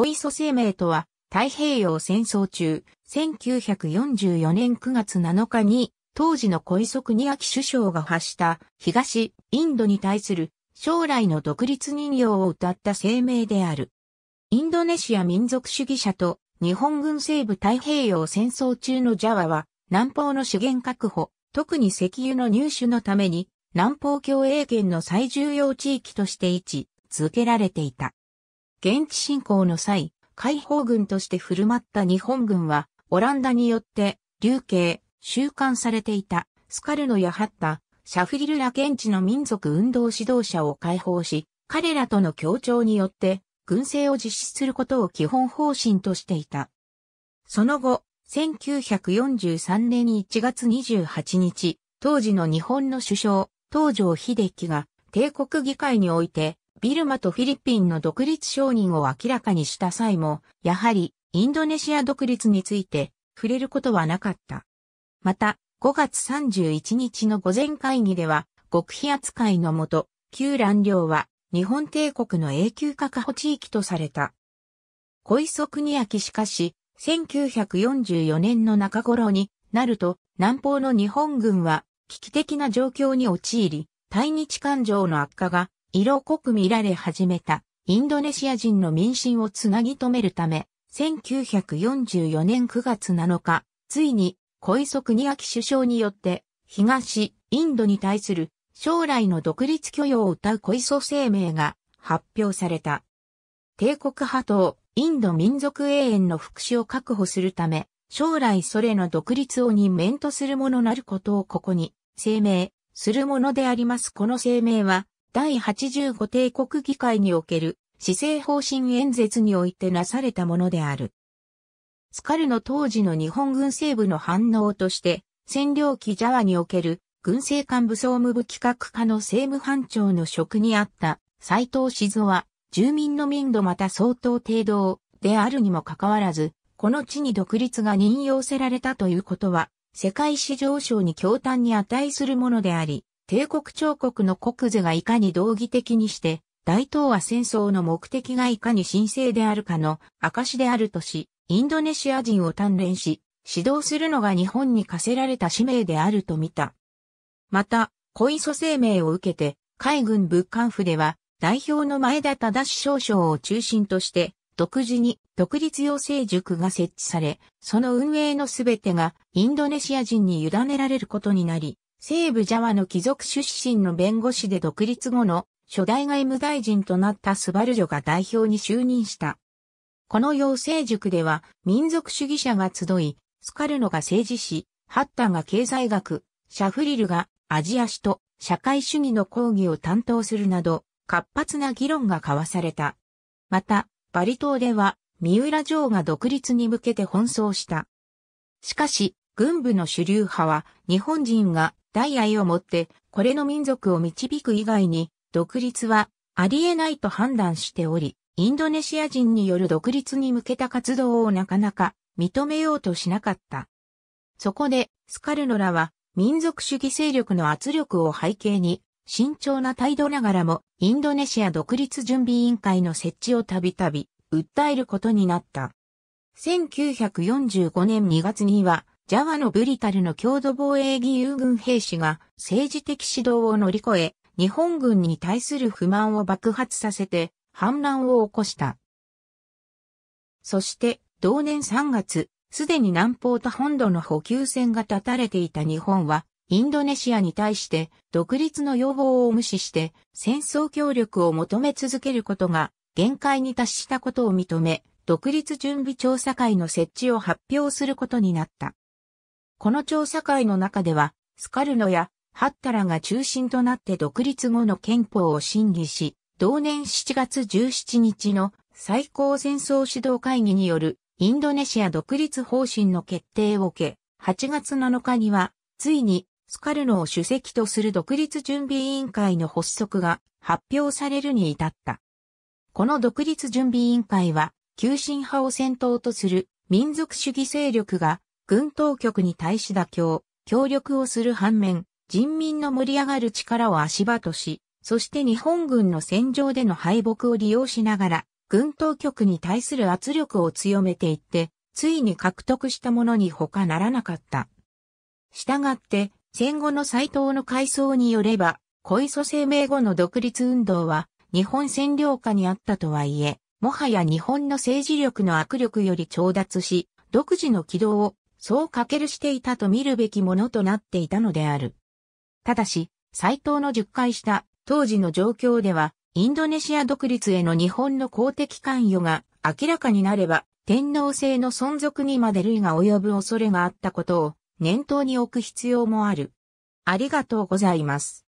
小磯生命とは、太平洋戦争中、1944年9月7日に、当時の小磯国明首相が発した東インドに対する将来の独立人形を歌った声明である。インドネシア民族主義者と日本軍西部太平洋戦争中のジャワは南方の資源確保、特に石油の入手のために南方共栄圏の最重要地域として位置続けられていた。現地侵攻の際、解放軍として振る舞った日本軍は、オランダによって、流刑、収監されていた、スカルノやハッタ、シャフリルら現地の民族運動指導者を解放し、彼らとの協調によって、軍政を実施することを基本方針としていた。その後、1943年1月28日、当時の日本の首相、東条秀樹が、帝国議会において、ビルマとフィリピンの独立承認を明らかにした際も、やはりインドネシア独立について触れることはなかった。また、5月31日の午前会議では、極秘扱いのもと、旧乱領は日本帝国の永久化確保地域とされた。小磯国明しかし、1944年の中頃になると、南方の日本軍は危機的な状況に陥り、対日感情の悪化が色濃く見られ始めたインドネシア人の民心をつなぎ止めるため、1944年9月7日、ついに、小磯国明首相によって、東、インドに対する将来の独立許容を謳う小磯声明が発表された。帝国派とインド民族永遠の福祉を確保するため、将来それの独立を任免とするものなることをここに声明するものであります。この声明は第85帝国議会における施政方針演説においてなされたものである。スカルの当時の日本軍西部の反応として、占領期ジャワにおける軍政官武装務部企画課の政務班長の職にあった斎藤静は、住民の民度また相当程度であるにもかかわらず、この地に独立が任用せられたということは、世界史上昇に驚嘆に値するものであり、帝国彫刻の国図がいかに道義的にして、大東亜戦争の目的がいかに神聖であるかの証であるとし、インドネシア人を鍛錬し、指導するのが日本に課せられた使命であると見た。また、小磯生命を受けて、海軍物管府では、代表の前田忠少将を中心として、独自に独立養成塾が設置され、その運営のすべてがインドネシア人に委ねられることになり、西部ジャワの貴族出身の弁護士で独立後の初代外務大臣となったスバルジョが代表に就任した。この養成塾では民族主義者が集い、スカルノが政治史、ハッタンが経済学、シャフリルがアジア史と社会主義の講義を担当するなど、活発な議論が交わされた。また、バリ島では、三浦城が独立に向けて奔走した。しかし、軍部の主流派は、日本人が大愛をもって、これの民族を導く以外に、独立はありえないと判断しており、インドネシア人による独立に向けた活動をなかなか認めようとしなかった。そこで、スカルノラは、民族主義勢力の圧力を背景に、慎重な態度ながらも、インドネシア独立準備委員会の設置をたびたび、訴えることになった。1945年2月には、ジャワのブリタルの郷土防衛義勇軍兵士が政治的指導を乗り越え、日本軍に対する不満を爆発させて反乱を起こした。そして、同年3月、すでに南方と本土の補給線が断たれていた日本は、インドネシアに対して独立の要望を無視して戦争協力を求め続けることが限界に達したことを認め、独立準備調査会の設置を発表することになった。この調査会の中では、スカルノやハッタラが中心となって独立後の憲法を審議し、同年7月17日の最高戦争指導会議によるインドネシア独立方針の決定を受け、8月7日には、ついにスカルノを主席とする独立準備委員会の発足が発表されるに至った。この独立準備委員会は、急進派を先頭とする民族主義勢力が軍当局に対し妥協、協力をする反面、人民の盛り上がる力を足場とし、そして日本軍の戦場での敗北を利用しながら、軍当局に対する圧力を強めていって、ついに獲得したものに他ならなかった。したがって、戦後の斎藤の回想によれば、小磯生命後の独立運動は、日本占領下にあったとはいえ、もはや日本の政治力の握力より調達し、独自の軌道をそうかけるしていたと見るべきものとなっていたのである。ただし、斎藤の熟解した当時の状況では、インドネシア独立への日本の公的関与が明らかになれば、天皇制の存続にまで類が及ぶ恐れがあったことを念頭に置く必要もある。ありがとうございます。